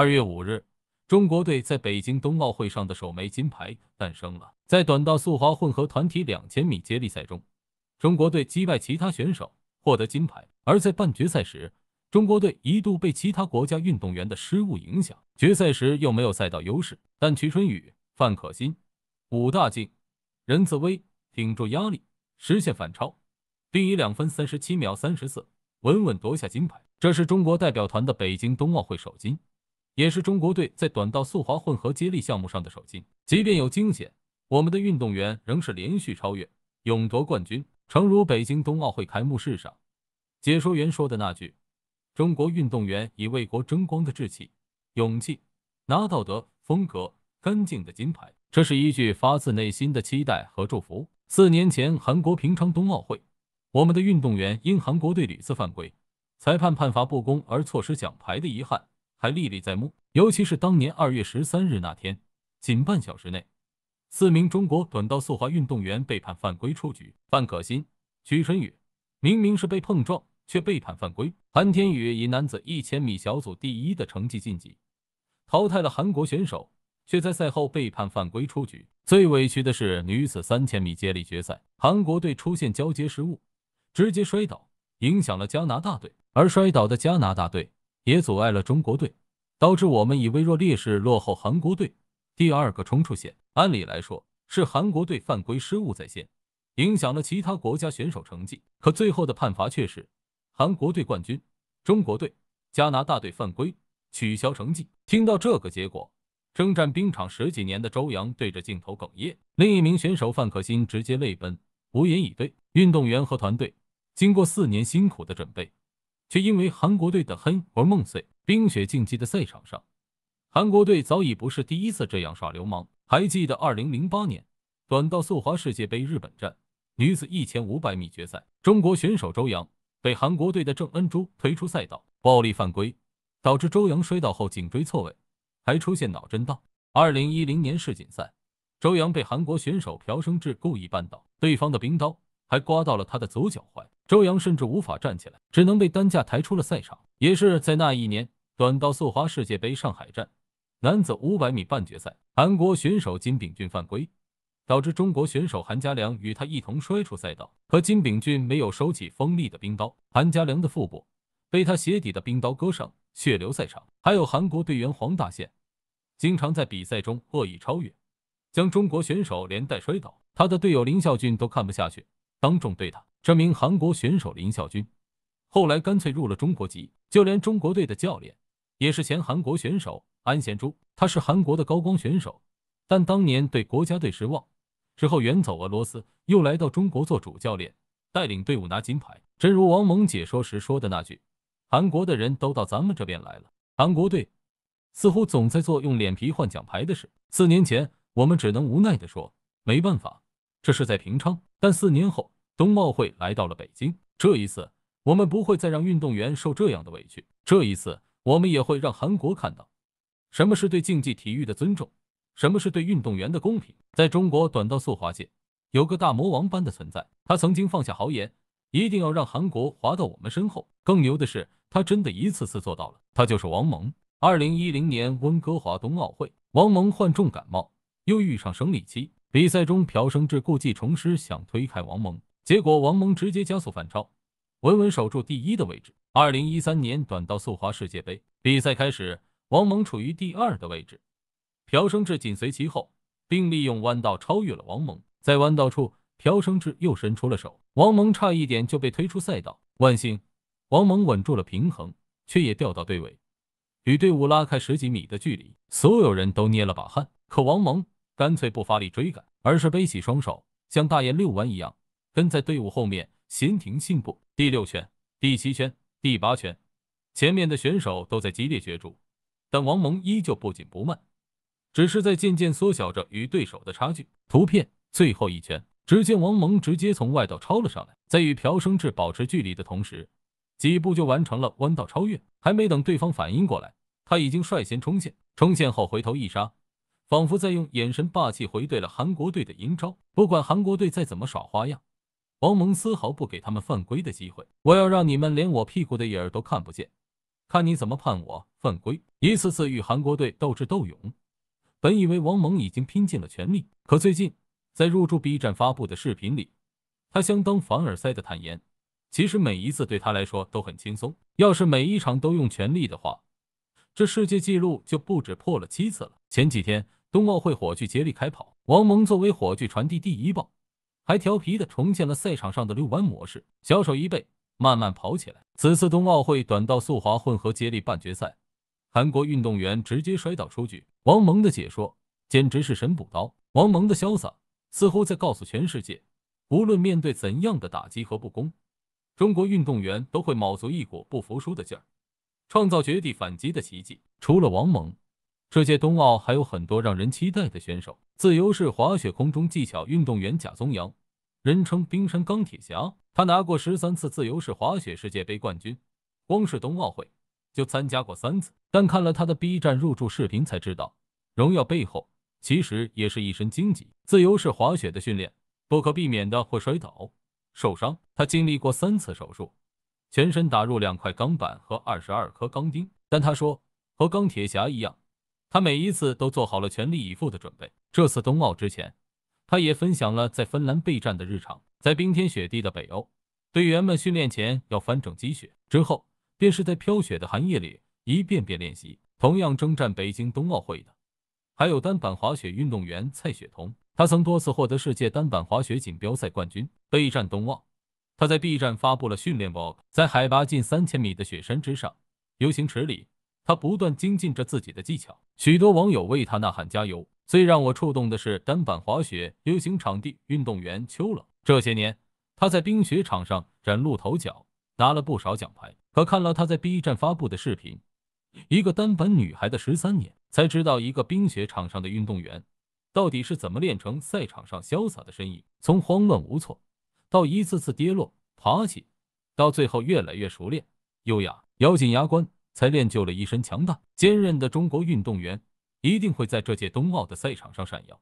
二月五日，中国队在北京冬奥会上的首枚金牌诞生了。在短道速滑混合团体两千米接力赛中，中国队击败其他选手，获得金牌。而在半决赛时，中国队一度被其他国家运动员的失误影响，决赛时又没有赛道优势，但瞿春雨、范可新、武大靖、任子威顶住压力，实现反超，并以两分三十七秒三十四稳稳夺下金牌。这是中国代表团的北京冬奥会首金。也是中国队在短道速滑混合接力项目上的首金。即便有惊险，我们的运动员仍是连续超越，勇夺冠军。诚如北京冬奥会开幕式上解说员说的那句：“中国运动员以为国争光的志气、勇气，拿到的风格干净的金牌。”这是一句发自内心的期待和祝福。四年前韩国平昌冬奥会，我们的运动员因韩国队屡次犯规、裁判判罚不公而错失奖牌的遗憾。还历历在目，尤其是当年二月十三日那天，仅半小时内，四名中国短道速滑运动员被判犯规出局。范可新、徐春雨明明是被碰撞，却被判犯规。韩天宇以男子一千米小组第一的成绩晋级，淘汰了韩国选手，却在赛后被判犯规出局。最委屈的是女子三千米接力决赛，韩国队出现交接失误，直接摔倒，影响了加拿大队，而摔倒的加拿大队。也阻碍了中国队，导致我们以微弱劣势落后韩国队。第二个冲出线，按理来说是韩国队犯规失误在先，影响了其他国家选手成绩。可最后的判罚却是韩国队冠军，中国队、加拿大队犯规，取消成绩。听到这个结果，征战冰场十几年的周洋对着镜头哽咽；另一名选手范可新直接泪奔，无言以对。运动员和团队经过四年辛苦的准备。却因为韩国队的黑而梦碎。冰雪竞技的赛场上，韩国队早已不是第一次这样耍流氓。还记得二零零八年短道速滑世界杯日本站女子一千五百米决赛，中国选手周洋被韩国队的郑恩珠推出赛道，暴力犯规，导致周洋摔倒后颈椎错位，还出现脑震荡。二零一零年世锦赛，周洋被韩国选手朴升智故意绊倒，对方的冰刀。还刮到了他的左脚踝，周洋甚至无法站起来，只能被担架抬出了赛场。也是在那一年，短道速滑世界杯上海站男子500米半决赛，韩国选手金炳俊犯规，导致中国选手韩佳良与他一同摔出赛道。可金炳俊没有收起锋利的冰刀，韩佳良的腹部被他鞋底的冰刀割伤，血流赛场。还有韩国队员黄大宪经常在比赛中恶意超越，将中国选手连带摔倒，他的队友林孝俊都看不下去。当众对他，这名韩国选手林孝军，后来干脆入了中国籍。就连中国队的教练也是前韩国选手安贤洙，他是韩国的高光选手，但当年对国家队失望之后远走俄罗斯，又来到中国做主教练，带领队伍拿金牌。真如王蒙解说时说的那句：“韩国的人都到咱们这边来了。”韩国队似乎总在做用脸皮换奖牌的事。四年前，我们只能无奈地说：“没办法，这是在平昌。”但四年后，冬奥会来到了北京。这一次，我们不会再让运动员受这样的委屈。这一次，我们也会让韩国看到，什么是对竞技体育的尊重，什么是对运动员的公平。在中国短道速滑界，有个大魔王般的存在，他曾经放下豪言，一定要让韩国滑到我们身后。更牛的是，他真的一次次做到了。他就是王蒙。二零一零年温哥华冬奥会，王蒙患重感冒，又遇上生理期。比赛中，朴升智故技重施，想推开王蒙，结果王蒙直接加速反超，稳稳守住第一的位置。二零一三年短道速滑世界杯比赛开始，王蒙处于第二的位置，朴生智紧随其后，并利用弯道超越了王蒙。在弯道处，朴生智又伸出了手，王蒙差一点就被推出赛道。万幸，王蒙稳住了平衡，却也掉到队尾，与队伍拉开十几米的距离，所有人都捏了把汗。可王蒙干脆不发力追赶。而是背起双手，像大雁遛弯一样，跟在队伍后面闲庭信步。第六圈、第七圈、第八圈，前面的选手都在激烈角逐，但王蒙依旧不紧不慢，只是在渐渐缩小着与对手的差距。图片最后一圈，只见王蒙直接从外道超了上来，在与朴生智保持距离的同时，几步就完成了弯道超越。还没等对方反应过来，他已经率先冲线。冲线后回头一杀。仿佛在用眼神霸气回怼了韩国队的阴招。不管韩国队再怎么耍花样，王蒙丝毫不给他们犯规的机会。我要让你们连我屁股的影儿都看不见，看你怎么判我犯规！一次次与韩国队斗智斗勇，本以为王蒙已经拼尽了全力，可最近在入驻 B 站发布的视频里，他相当凡尔赛的坦言，其实每一次对他来说都很轻松。要是每一场都用全力的话，这世界纪录就不止破了七次了。前几天。冬奥会火炬接力开跑，王蒙作为火炬传递第一棒，还调皮地重现了赛场上的遛弯模式，小手一背，慢慢跑起来。此次冬奥会短道速滑混合接力半决赛，韩国运动员直接摔倒出局，王蒙的解说简直是神补刀。王蒙的潇洒似乎在告诉全世界，无论面对怎样的打击和不公，中国运动员都会卯足一股不服输的劲儿，创造绝地反击的奇迹。除了王蒙。这届冬奥还有很多让人期待的选手。自由式滑雪空中技巧运动员贾宗洋，人称“冰山钢铁侠”，他拿过十三次自由式滑雪世界杯冠军，光是冬奥会就参加过三次。但看了他的 B 站入驻视频才知道，荣耀背后其实也是一身荆棘。自由式滑雪的训练不可避免的会摔倒受伤，他经历过三次手术，全身打入两块钢板和二十二颗钢钉。但他说，和钢铁侠一样。他每一次都做好了全力以赴的准备。这次冬奥之前，他也分享了在芬兰备战的日常。在冰天雪地的北欧，队员们训练前要翻整积雪，之后便是在飘雪的寒夜里一遍遍练习。同样征战北京冬奥会的还有单板滑雪运动员蔡雪桐，他曾多次获得世界单板滑雪锦标赛冠军。备战冬奥，他在 B 站发布了训练 vlog，在海拔近三千米的雪山之上，游行池里。他不断精进着自己的技巧，许多网友为他呐喊加油。最让我触动的是单板滑雪、U 型场地运动员秋冷。这些年，他在冰雪场上崭露头角，拿了不少奖牌。可看了他在 B 站发布的视频，《一个单板女孩的十三年》，才知道一个冰雪场上的运动员，到底是怎么练成赛场上潇洒的身影。从慌乱无措，到一次次跌落、爬起，到最后越来越熟练、优雅，咬紧牙关。才练就了一身强大坚韧的中国运动员，一定会在这届冬奥的赛场上闪耀。